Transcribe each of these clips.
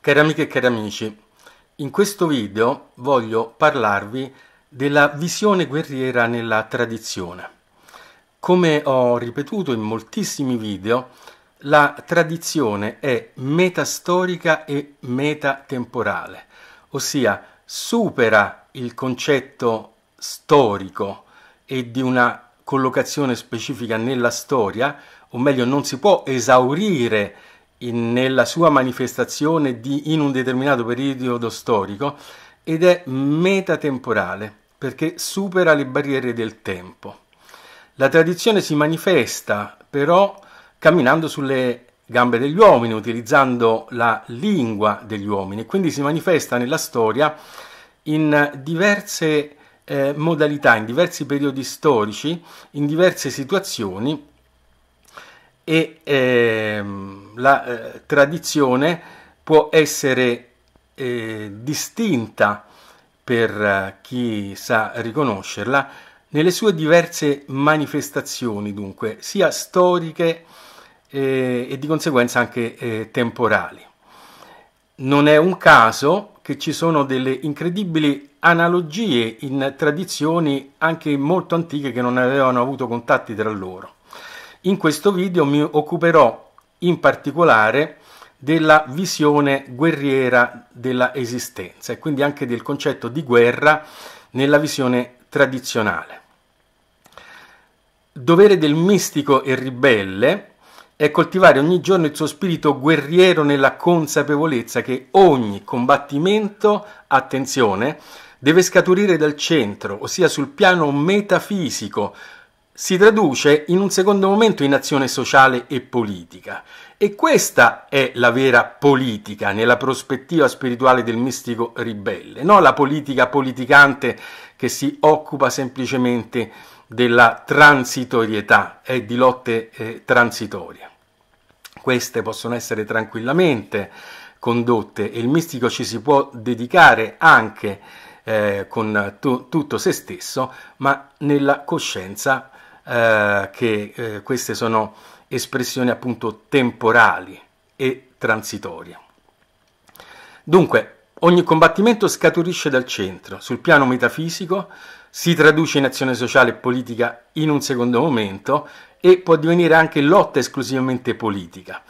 Cari amiche e cari amici, in questo video voglio parlarvi della visione guerriera nella tradizione. Come ho ripetuto in moltissimi video, la tradizione è metastorica e metatemporale, ossia supera il concetto storico e di una collocazione specifica nella storia, o meglio non si può esaurire in, nella sua manifestazione di, in un determinato periodo storico ed è metatemporale perché supera le barriere del tempo. La tradizione si manifesta però camminando sulle gambe degli uomini, utilizzando la lingua degli uomini, quindi si manifesta nella storia in diverse eh, modalità, in diversi periodi storici, in diverse situazioni e eh, la eh, tradizione può essere eh, distinta per eh, chi sa riconoscerla nelle sue diverse manifestazioni, dunque, sia storiche eh, e di conseguenza anche temporali. Non è un caso che ci sono delle incredibili analogie in tradizioni anche molto antiche che non avevano avuto contatti tra loro. In questo video mi occuperò in particolare della visione guerriera della esistenza e quindi anche del concetto di guerra nella visione tradizionale. Dovere del mistico e ribelle è coltivare ogni giorno il suo spirito guerriero nella consapevolezza che ogni combattimento, attenzione, deve scaturire dal centro, ossia sul piano metafisico, si traduce in un secondo momento in azione sociale e politica. E questa è la vera politica nella prospettiva spirituale del mistico ribelle, non la politica politicante che si occupa semplicemente della transitorietà e di lotte eh, transitorie. Queste possono essere tranquillamente condotte e il mistico ci si può dedicare anche eh, con tu, tutto se stesso, ma nella coscienza eh, che eh, queste sono espressioni appunto temporali e transitorie. Dunque, ogni combattimento scaturisce dal centro, sul piano metafisico, si traduce in azione sociale e politica in un secondo momento e può divenire anche lotta esclusivamente politica.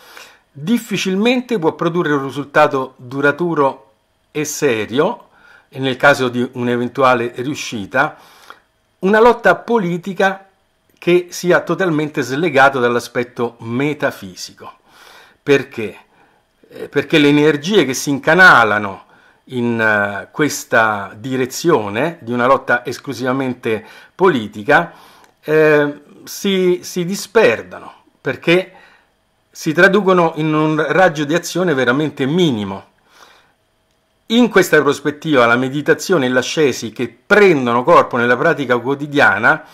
Difficilmente può produrre un risultato duraturo e serio, e nel caso di un'eventuale riuscita, una lotta politica che sia totalmente slegato dall'aspetto metafisico. Perché? Eh, perché le energie che si incanalano in eh, questa direzione di una lotta esclusivamente politica eh, si, si disperdono perché si traducono in un raggio di azione veramente minimo. In questa prospettiva la meditazione e l'ascesi che prendono corpo nella pratica quotidiana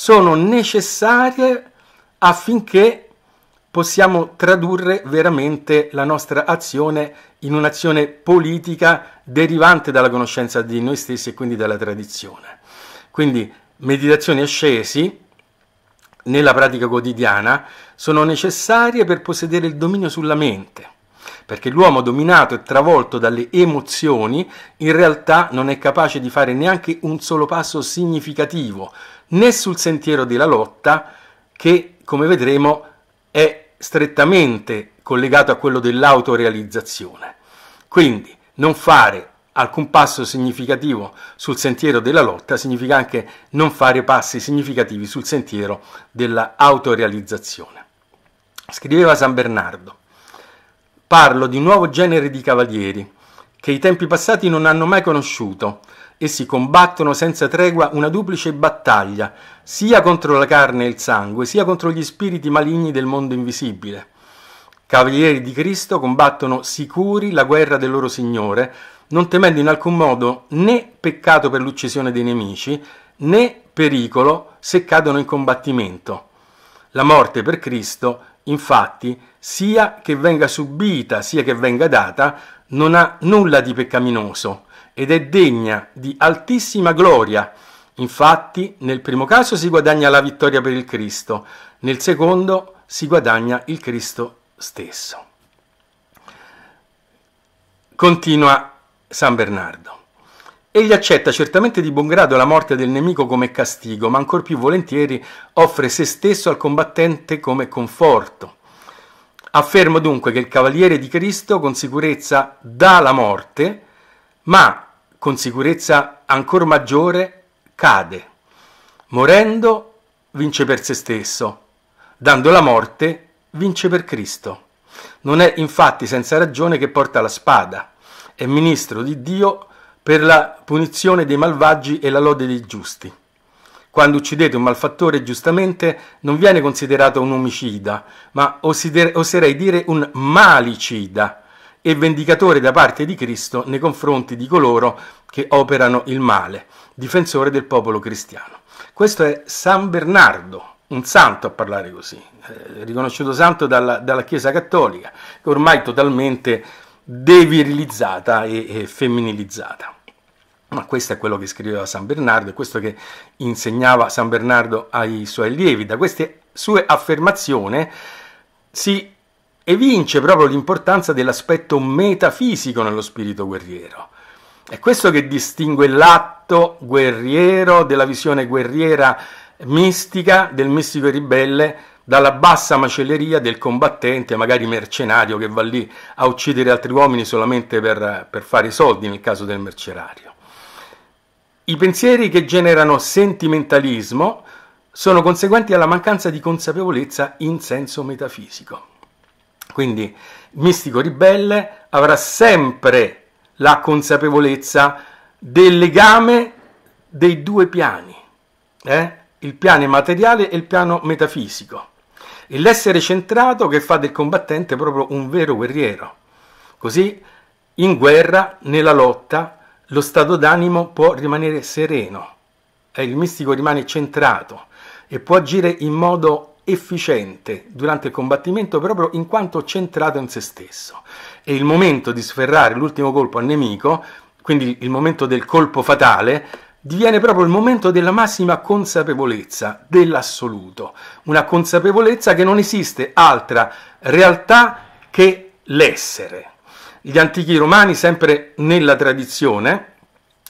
sono necessarie affinché possiamo tradurre veramente la nostra azione in un'azione politica derivante dalla conoscenza di noi stessi e quindi dalla tradizione. Quindi meditazioni ascesi nella pratica quotidiana sono necessarie per possedere il dominio sulla mente perché l'uomo dominato e travolto dalle emozioni in realtà non è capace di fare neanche un solo passo significativo né sul sentiero della lotta che, come vedremo, è strettamente collegato a quello dell'autorealizzazione. Quindi non fare alcun passo significativo sul sentiero della lotta significa anche non fare passi significativi sul sentiero dell'autorealizzazione. Scriveva San Bernardo, parlo di un nuovo genere di cavalieri che i tempi passati non hanno mai conosciuto, Essi combattono senza tregua una duplice battaglia, sia contro la carne e il sangue, sia contro gli spiriti maligni del mondo invisibile. Cavalieri di Cristo combattono sicuri la guerra del loro Signore, non temendo in alcun modo né peccato per l'uccisione dei nemici, né pericolo se cadono in combattimento. La morte per Cristo, infatti, sia che venga subita, sia che venga data, non ha nulla di peccaminoso, ed è degna di altissima gloria. Infatti, nel primo caso si guadagna la vittoria per il Cristo, nel secondo si guadagna il Cristo stesso. Continua San Bernardo. Egli accetta certamente di buon grado la morte del nemico come castigo, ma ancor più volentieri offre se stesso al combattente come conforto. Affermo dunque che il cavaliere di Cristo con sicurezza dà la morte, ma con sicurezza ancora maggiore, cade. Morendo vince per se stesso, dando la morte vince per Cristo. Non è infatti senza ragione che porta la spada, è ministro di Dio per la punizione dei malvagi e la lode dei giusti. Quando uccidete un malfattore giustamente non viene considerato un omicida, ma oserei dire un malicida, e vendicatore da parte di Cristo nei confronti di coloro che operano il male, difensore del popolo cristiano. Questo è San Bernardo, un santo a parlare così, eh, riconosciuto santo dalla, dalla, Chiesa Cattolica, ormai totalmente devirilizzata e, e femminilizzata. Ma questo è quello che scriveva San Bernardo, è questo che insegnava San Bernardo ai suoi allievi. Da queste sue affermazioni si evince proprio l'importanza dell'aspetto metafisico nello spirito guerriero. È questo che distingue l'atto guerriero della visione guerriera mistica del mistico ribelle dalla bassa macelleria del combattente, magari mercenario, che va lì a uccidere altri uomini solamente per, per fare soldi nel caso del mercenario. I pensieri che generano sentimentalismo sono conseguenti alla mancanza di consapevolezza in senso metafisico. Quindi mistico ribelle avrà sempre la consapevolezza del legame dei due piani, eh? il piano materiale e il piano metafisico. E l'essere centrato che fa del combattente proprio un vero guerriero. Così in guerra, nella lotta, lo stato d'animo può rimanere sereno, eh? il mistico rimane centrato e può agire in modo efficiente durante il combattimento proprio in quanto centrato in se stesso. E il momento di sferrare l'ultimo colpo al nemico, quindi il momento del colpo fatale, diviene proprio il momento della massima consapevolezza dell'assoluto, una consapevolezza che non esiste altra realtà che l'essere. Gli antichi romani, sempre nella tradizione,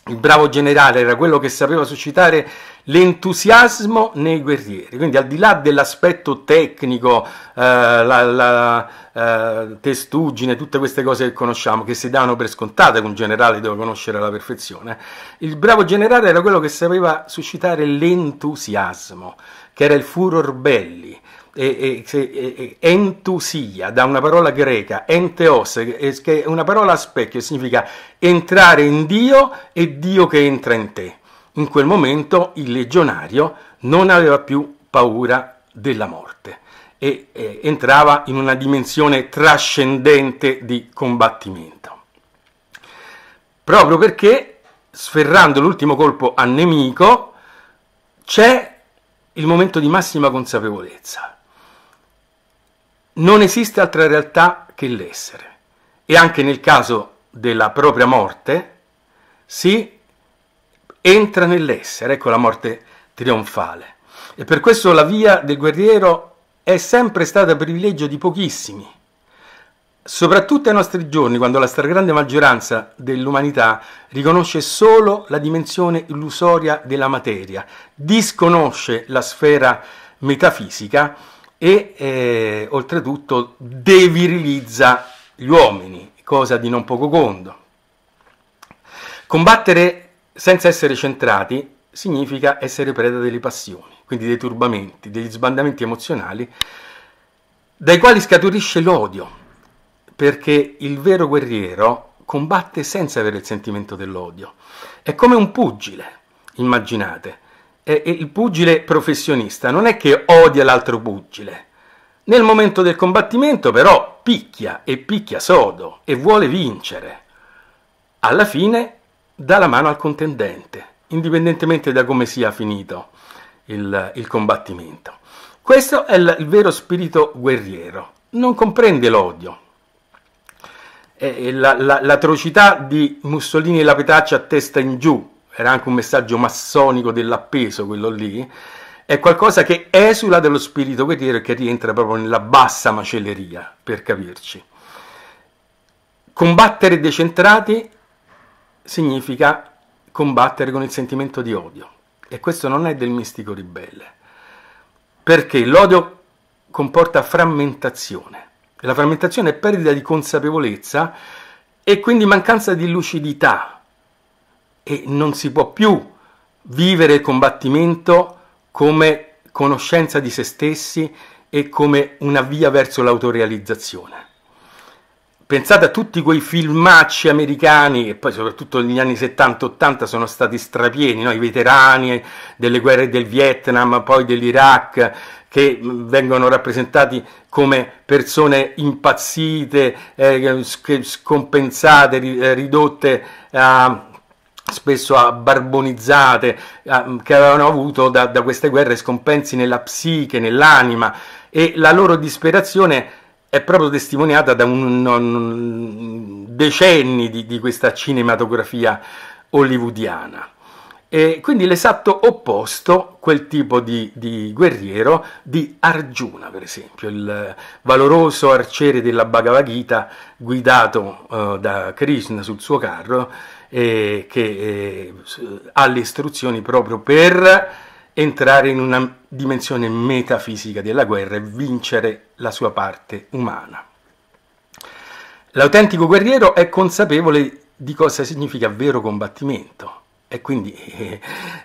il bravo generale era quello che sapeva suscitare l'entusiasmo nei guerrieri, quindi al di là dell'aspetto tecnico, eh, la, la eh, testuggine, tutte queste cose che conosciamo, che si danno per scontate, che un generale deve conoscere alla perfezione, il bravo generale era quello che sapeva suscitare l'entusiasmo, che era il furor belli, e, e, e, entusia, da una parola greca, enteos, che è una parola a specchio, significa entrare in Dio e Dio che entra in te. In quel momento il legionario non aveva più paura della morte e eh, entrava in una dimensione trascendente di combattimento. Proprio perché sferrando l'ultimo colpo al nemico c'è il momento di massima consapevolezza. Non esiste altra realtà che l'essere e anche nel caso della propria morte si entra nell'essere, ecco la morte trionfale. E per questo la via del guerriero è sempre stata privilegio di pochissimi, soprattutto ai nostri giorni, quando la stragrande maggioranza dell'umanità riconosce solo la dimensione illusoria della materia, disconosce la sfera metafisica e eh, oltretutto devirilizza gli uomini, cosa di non poco conto. Combattere senza essere centrati significa essere preda delle passioni, quindi dei turbamenti, degli sbandamenti emozionali, dai quali scaturisce l'odio, perché il vero guerriero combatte senza avere il sentimento dell'odio. È come un pugile, immaginate. E il pugile professionista non è che odia l'altro pugile. Nel momento del combattimento però picchia e picchia sodo e vuole vincere. Alla fine dà la mano al contendente, indipendentemente da come sia finito il, il combattimento. Questo è il, il, vero spirito guerriero, non comprende l'odio. E, la, la, l'atrocità di Mussolini e la petaccia a testa in giù, era anche un messaggio massonico dell'appeso quello lì, è qualcosa che esula dallo spirito guerriero e che rientra proprio nella bassa macelleria, per capirci. Combattere decentrati significa combattere con il sentimento di odio. E questo non è del mistico ribelle, perché l'odio comporta frammentazione. E la frammentazione è perdita di consapevolezza e quindi mancanza di lucidità. E non si può più vivere il combattimento come conoscenza di se stessi e come una via verso l'autorealizzazione. Pensate a tutti quei filmacci americani, e poi soprattutto negli anni 70-80 sono stati strapieni, no? i veterani delle guerre del Vietnam, poi dell'Iraq, che vengono rappresentati come persone impazzite, eh, scompensate, eh, ridotte a spesso a barbonizzate che avevano avuto da, da queste guerre scompensi nella psiche, nell'anima e la loro disperazione è proprio testimoniata da un, un decenni di, di, questa cinematografia hollywoodiana. E quindi l'esatto opposto, quel tipo di, di, guerriero, di Arjuna, per esempio, il valoroso arciere della Bhagavad Gita guidato eh, da Krishna sul suo carro, eh, che eh, ha le istruzioni proprio per entrare in una dimensione metafisica della guerra e vincere la sua parte umana. L'autentico guerriero è consapevole di cosa significa vero combattimento e quindi eh,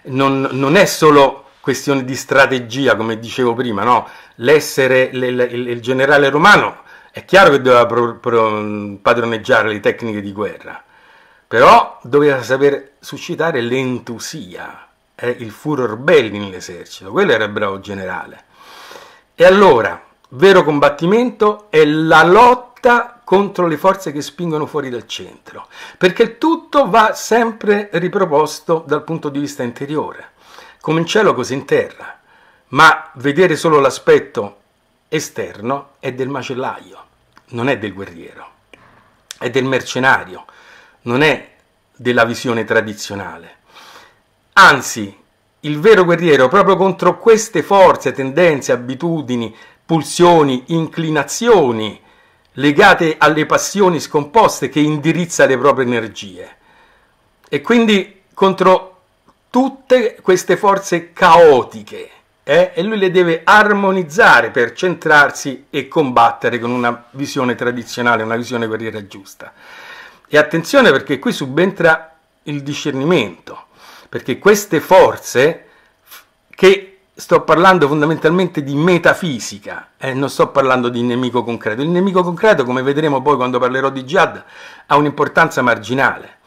non, non, è solo questione di strategia, come dicevo prima, no? l'essere il, il, il generale romano è chiaro che doveva pro, pro, padroneggiare le tecniche di guerra, però doveva saper suscitare l'entusia, eh, il furor belli nell'esercito, quello era il bravo generale. E allora, vero combattimento è la lotta contro le forze che spingono fuori dal centro, perché tutto va sempre riproposto dal punto di vista interiore, come in cielo così in terra, ma vedere solo l'aspetto esterno è del macellaio, non è del guerriero, è del mercenario, non è della visione tradizionale. Anzi, il vero guerriero, proprio contro queste forze, tendenze, abitudini, pulsioni, inclinazioni legate alle passioni scomposte che indirizza le proprie energie. E quindi contro tutte queste forze caotiche eh? e lui le deve armonizzare per centrarsi e combattere con una visione tradizionale, una visione guerriera giusta. E attenzione perché qui subentra il discernimento, perché queste forze che sto parlando fondamentalmente di metafisica e eh, non sto parlando di nemico concreto. Il nemico concreto, come vedremo poi quando parlerò di Jihad, ha un'importanza marginale,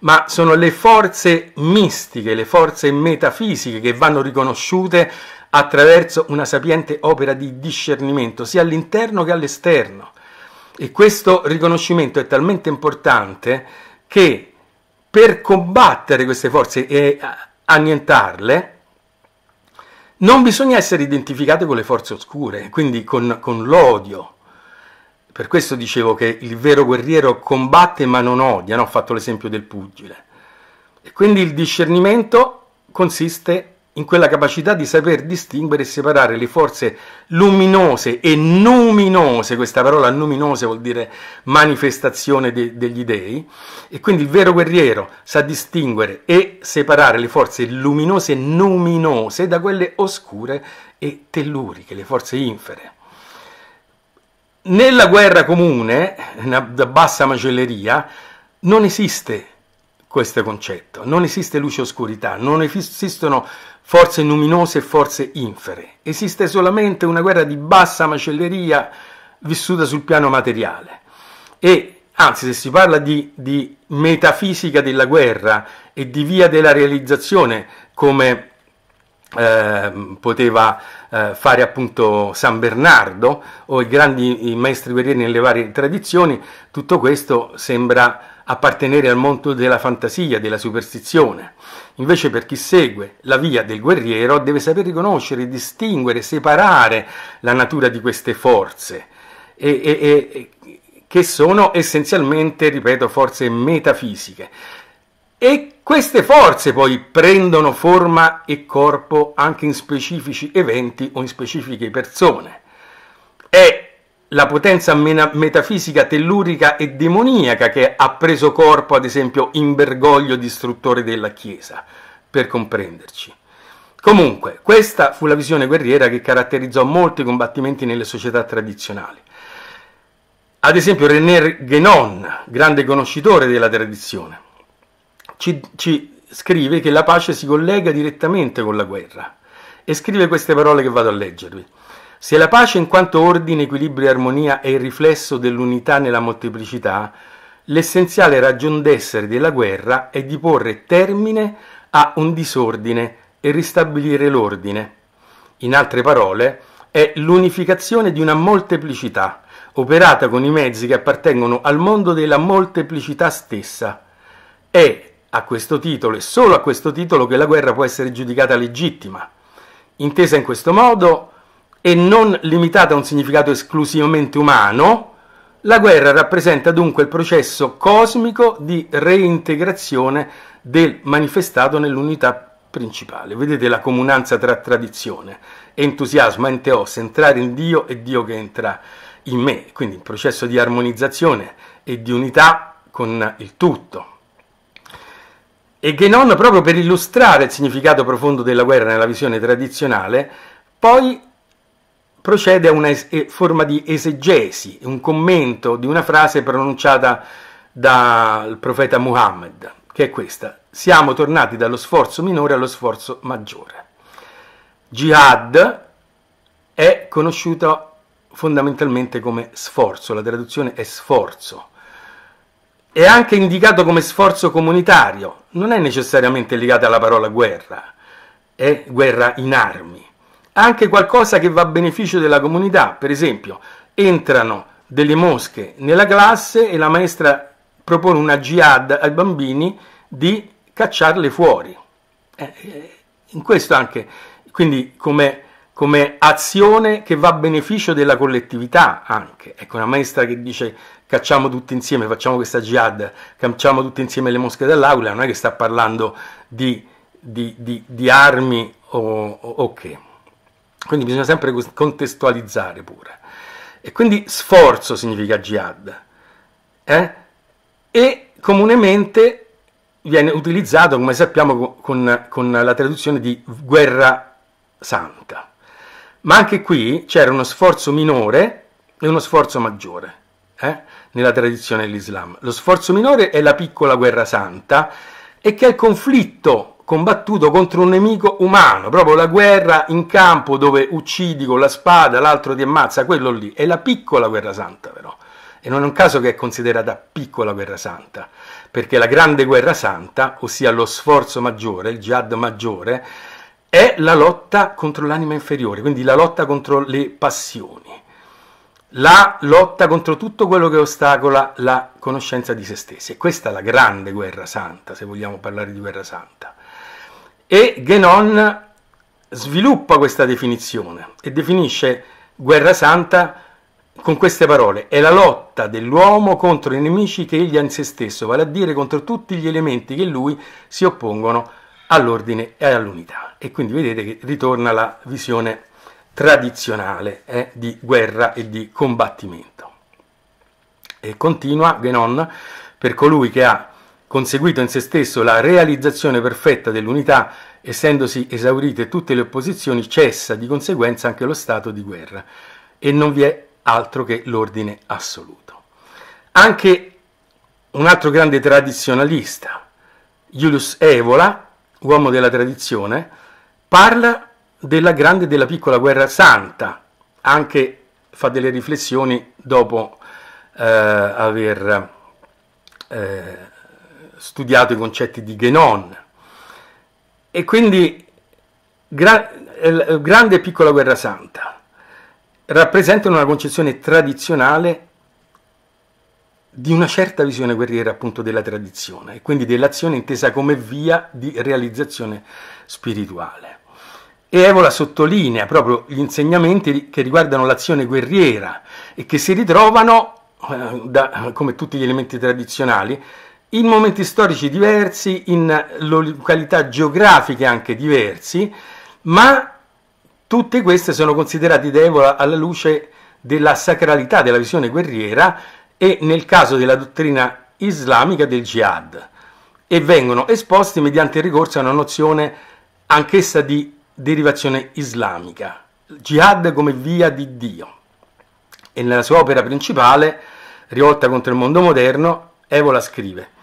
ma sono le forze mistiche, le forze metafisiche che vanno riconosciute attraverso una sapiente opera di discernimento, sia all'interno che all'esterno. E questo riconoscimento è talmente importante che per combattere queste forze e annientarle, non bisogna essere identificati con le forze oscure, quindi con, con l'odio. Per questo dicevo che il vero guerriero combatte ma non odia, no? ho fatto l'esempio del pugile. E quindi il discernimento consiste in quella capacità di saper distinguere e separare le forze luminose e numinose, questa parola numinose vuol dire manifestazione de, degli dei, e quindi il vero guerriero sa distinguere e separare le forze luminose e numinose da quelle oscure e telluriche, le forze infere. Nella guerra comune, da bassa macelleria, non esiste questo concetto, non esiste luce e oscurità, non esistono forze luminose e forze infere. Esiste solamente una guerra di bassa macelleria vissuta sul piano materiale. E anzi, se si parla di, di metafisica della guerra e di via della realizzazione, come eh, poteva eh, fare appunto San Bernardo o i grandi i maestri guerrieri nelle varie tradizioni, tutto questo sembra appartenere al mondo della fantasia, della superstizione. Invece per chi segue la via del guerriero deve saper riconoscere, distinguere, separare la natura di queste forze, e, e, e, che sono essenzialmente, ripeto, forze metafisiche. E queste forze poi prendono forma e corpo anche in specifici eventi o in specifiche persone. È la potenza metafisica tellurica e demoniaca che ha preso corpo, ad esempio, in Bergoglio, distruttore della Chiesa, per comprenderci. Comunque, questa fu la visione guerriera che caratterizzò molti combattimenti nelle società tradizionali. Ad esempio René Guénon, grande conoscitore della tradizione, ci, ci scrive che la pace si collega direttamente con la guerra e scrive queste parole che vado a leggervi. Se la pace in quanto ordine, equilibrio e armonia è il riflesso dell'unità nella molteplicità, l'essenziale ragion d'essere della guerra è di porre termine a un disordine e ristabilire l'ordine. In altre parole, è l'unificazione di una molteplicità, operata con i mezzi che appartengono al mondo della molteplicità stessa. È a questo titolo e solo a questo titolo che la guerra può essere giudicata legittima. Intesa in questo modo, e non limitata a un significato esclusivamente umano, la guerra rappresenta dunque il processo cosmico di reintegrazione del manifestato nell'unità principale. Vedete la comunanza tra tradizione, entusiasmo, enteos, entrare in Dio e Dio che entra in me, quindi il processo di armonizzazione e di unità con il tutto. E Genon, proprio per illustrare il significato profondo della guerra nella visione tradizionale, poi procede a una eh, forma di esegesi, un commento di una frase pronunciata dal profeta Muhammad, che è questa. Siamo tornati dallo sforzo minore allo sforzo maggiore. Jihad è conosciuto fondamentalmente come sforzo, la traduzione è sforzo. È anche indicato come sforzo comunitario, non è necessariamente legato alla parola guerra, è guerra in armi anche qualcosa che va a beneficio della comunità, per esempio entrano delle mosche nella classe e la maestra propone una jihad ai bambini di cacciarle fuori. Eh, eh, in questo anche, quindi come, come azione che va a beneficio della collettività anche. Ecco, una maestra che dice cacciamo tutti insieme, facciamo questa jihad, cacciamo tutti insieme le mosche dall'aula, non è che sta parlando di, di, di, di armi o, o, o che. Quindi bisogna sempre contestualizzare pure. E quindi sforzo significa jihad. Eh? E comunemente viene utilizzato, come sappiamo, con, con la traduzione di guerra santa. Ma anche qui c'era uno sforzo minore e uno sforzo maggiore eh? nella tradizione dell'Islam. Lo sforzo minore è la piccola guerra santa e che è il conflitto combattuto contro un nemico umano, proprio la guerra in campo dove uccidi con la spada, l'altro ti ammazza, quello lì, è la piccola guerra santa però, e non è un caso che è considerata piccola guerra santa, perché la grande guerra santa, ossia lo sforzo maggiore, il jihad maggiore, è la lotta contro l'anima inferiore, quindi la lotta contro le passioni, la lotta contro tutto quello che ostacola la conoscenza di se stessi. E questa è la grande guerra santa, se vogliamo parlare di guerra santa. E Genon sviluppa questa definizione e definisce guerra santa con queste parole è la lotta dell'uomo contro i nemici che egli ha in se stesso, vale a dire contro tutti gli elementi che lui si oppongono all'ordine e all'unità. E quindi vedete che ritorna la visione tradizionale eh, di guerra e di combattimento. E continua Genon, per colui che ha conseguito in se stesso la realizzazione perfetta dell'unità, essendosi esaurite tutte le opposizioni, cessa di conseguenza anche lo stato di guerra e non vi è altro che l'ordine assoluto. Anche un altro grande tradizionalista, Julius Evola, uomo della tradizione, parla della grande e della piccola guerra santa, anche fa delle riflessioni dopo eh, aver eh, studiato i concetti di Genon. E quindi gra- eh, Grande e Piccola Guerra Santa rappresentano una concezione tradizionale di una certa visione guerriera appunto della tradizione e quindi dell'azione intesa come via di realizzazione spirituale. E Evola sottolinea proprio gli insegnamenti che riguardano l'azione guerriera e che si ritrovano, eh, da, come tutti gli elementi tradizionali, in momenti storici diversi, in località geografiche anche diversi, ma tutte queste sono considerate da Evola alla luce della sacralità della visione guerriera e nel caso della dottrina islamica del jihad e vengono esposti mediante il ricorso a una nozione anch'essa di derivazione islamica, jihad come via di Dio. E nella sua opera principale, rivolta contro il mondo moderno, Evola scrive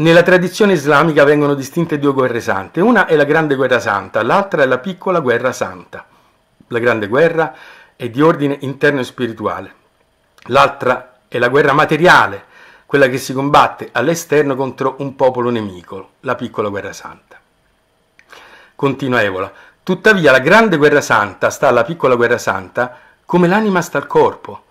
nella tradizione islamica vengono distinte due guerre sante, una è la Grande Guerra Santa, l'altra è la Piccola Guerra Santa. La Grande Guerra è di ordine interno e spirituale, l'altra è la guerra materiale, quella che si combatte all'esterno contro un popolo nemico, la Piccola Guerra Santa. Continua Evola, tuttavia la Grande Guerra Santa sta alla Piccola Guerra Santa come l'anima sta al corpo,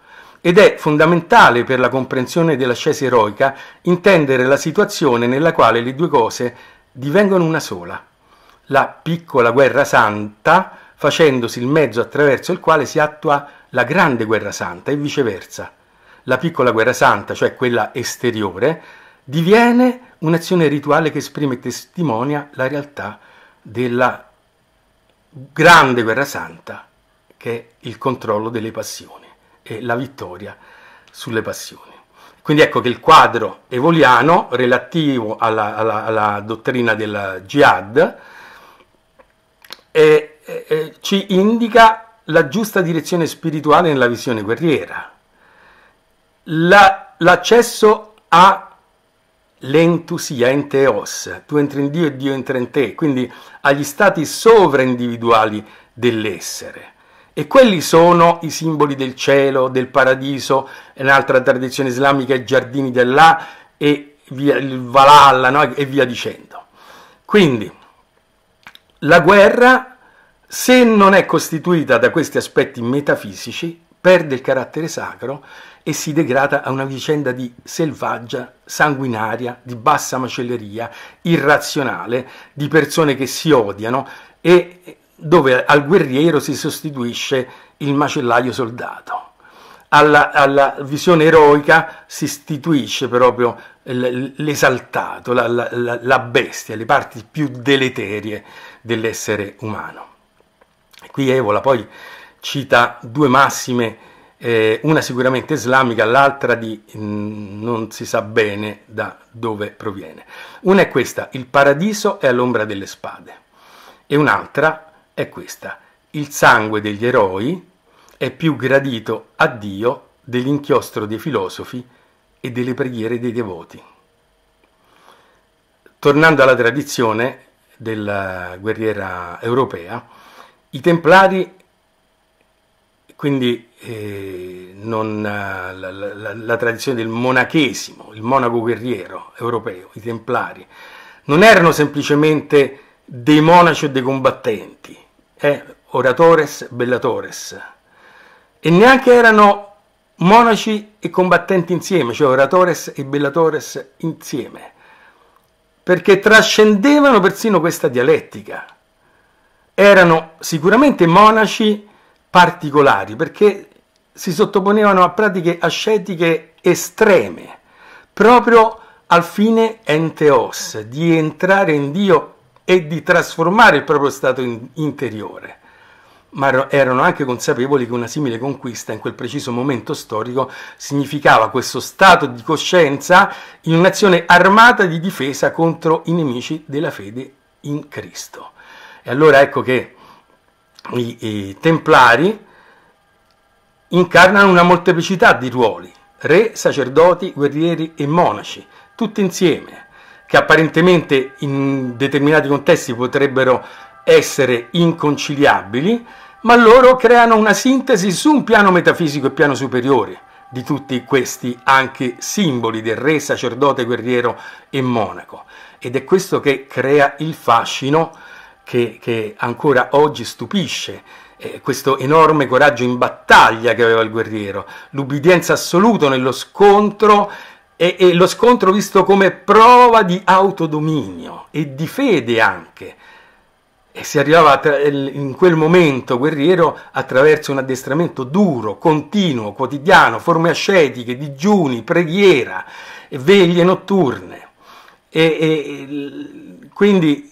ed è fondamentale per la comprensione dell'ascesi eroica intendere la situazione nella quale le due cose divengono una sola, la piccola guerra santa facendosi il mezzo attraverso il quale si attua la grande guerra santa e viceversa. La piccola guerra santa, cioè quella esteriore, diviene un'azione rituale che esprime e testimonia la realtà della grande guerra santa, che è il controllo delle passioni eh, la vittoria sulle passioni. Quindi ecco che il quadro evoliano relativo alla, alla, alla dottrina della jihad eh, eh, ci indica la giusta direzione spirituale nella visione guerriera, la, l'accesso all'entusia, enteos, tu entri in Dio e Dio entra in te, quindi agli stati sovraindividuali dell'essere e quelli sono i simboli del cielo, del paradiso, un'altra tradizione islamica, i giardini dell'A e via, il Valhalla no? e via dicendo. Quindi la guerra, se non è costituita da questi aspetti metafisici, perde il carattere sacro e si degrada a una vicenda di selvaggia, sanguinaria, di bassa macelleria, irrazionale, di persone che si odiano e dove al guerriero si sostituisce il macellaio soldato. Alla, alla visione eroica si istituisce proprio l'esaltato, la, la, la bestia, le parti più deleterie dell'essere umano. Qui Evola poi cita due massime, eh, una sicuramente islamica, l'altra di mh, mm, non si sa bene da dove proviene. Una è questa, il paradiso è all'ombra delle spade, e un'altra è questa. Il sangue degli eroi è più gradito a Dio dell'inchiostro dei filosofi e delle preghiere dei devoti. Tornando alla tradizione della guerriera europea, i templari quindi eh, non, la, la, la, tradizione del monachesimo, il monaco guerriero europeo, i templari, non erano semplicemente dei monaci o dei combattenti, è oratores bellatores. E neanche erano monaci e combattenti insieme, cioè oratores e bellatores insieme, perché trascendevano persino questa dialettica. Erano sicuramente monaci particolari, perché si sottoponevano a pratiche ascetiche estreme, proprio al fine enteos, di entrare in Dio e di trasformare il proprio stato in interiore. Ma erano anche consapevoli che una simile conquista in quel preciso momento storico significava questo stato di coscienza in un'azione armata di difesa contro i nemici della fede in Cristo. E allora ecco che i, i templari incarnano una molteplicità di ruoli, re, sacerdoti, guerrieri e monaci, tutti insieme che apparentemente in determinati contesti potrebbero essere inconciliabili, ma loro creano una sintesi su un piano metafisico e piano superiore di tutti questi anche simboli del re, sacerdote, guerriero e monaco. Ed è questo che crea il fascino che, che ancora oggi stupisce eh, questo enorme coraggio in battaglia che aveva il guerriero, l'ubbidienza assoluta nello scontro e, e lo scontro visto come prova di autodominio e di fede anche. E si arrivava in quel momento guerriero attraverso un addestramento duro, continuo, quotidiano, forme ascetiche, digiuni, preghiera, veglie notturne. E, e quindi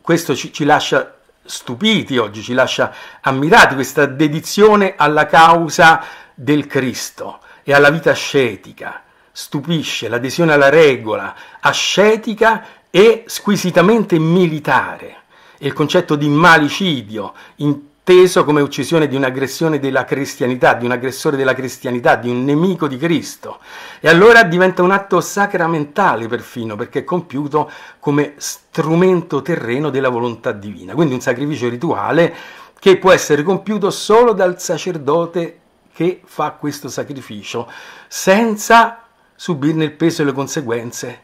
questo ci, ci lascia stupiti oggi, ci lascia ammirati questa dedizione alla causa del Cristo e alla vita ascetica stupisce l'adesione alla regola ascetica e squisitamente militare. Il concetto di malicidio, inteso come uccisione di un'aggressione della cristianità, di un aggressore della cristianità, di un nemico di Cristo. E allora diventa un atto sacramentale perfino, perché è compiuto come strumento terreno della volontà divina, quindi un sacrificio rituale che può essere compiuto solo dal sacerdote che fa questo sacrificio, senza subirne il peso e le conseguenze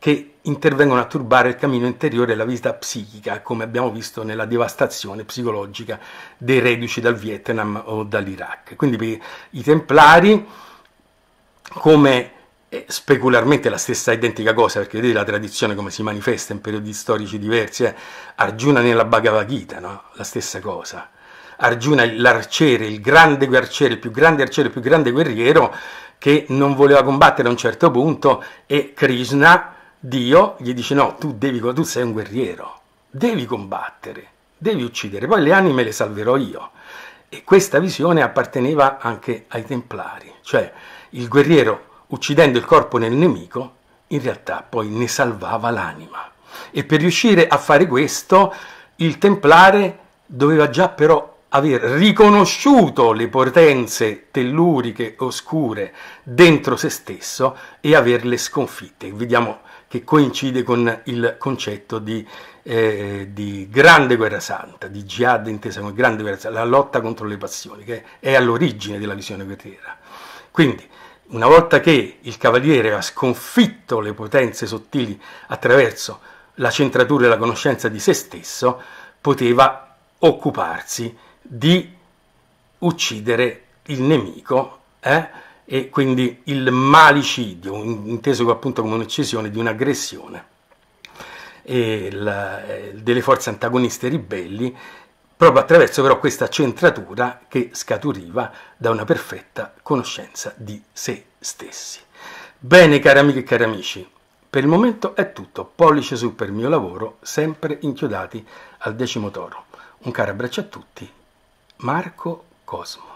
che intervengono a turbare il cammino interiore e la vita psichica, come abbiamo visto nella devastazione psicologica dei reduci dal Vietnam o dall'Iraq. Quindi i templari, come eh, specularmente la stessa identica cosa, perché vedete la tradizione come si manifesta in periodi storici diversi, eh? Arjuna nella Bhagavad Gita, no? la stessa cosa. Arjuna l'arciere, il grande arciere, il più grande arciere, il più grande guerriero, che non voleva combattere a un certo punto e Krishna, Dio, gli dice no, tu, devi, tu sei un guerriero, devi combattere, devi uccidere, poi le anime le salverò io. E questa visione apparteneva anche ai templari, cioè il guerriero uccidendo il corpo nel nemico, in realtà poi ne salvava l'anima. E per riuscire a fare questo, il templare doveva già però aver riconosciuto le potenze telluriche oscure dentro se stesso e averle sconfitte. Vediamo che coincide con il concetto di, eh, di grande guerra santa, di jihad intesa come grande guerra santa, la lotta contro le passioni, che è all'origine della visione guerriera. Quindi, una volta che il cavaliere ha sconfitto le potenze sottili attraverso la centratura e la conoscenza di se stesso, poteva occuparsi di di uccidere il nemico eh? e quindi il malicidio, inteso appunto come un'uccisione di un'aggressione eh, delle forze antagoniste ribelli, proprio attraverso però questa centratura che scaturiva da una perfetta conoscenza di se stessi. Bene cari amiche e cari amici, per il momento è tutto, pollice su per il mio lavoro, sempre inchiodati al decimo toro. Un caro abbraccio a tutti Marco Cosmo.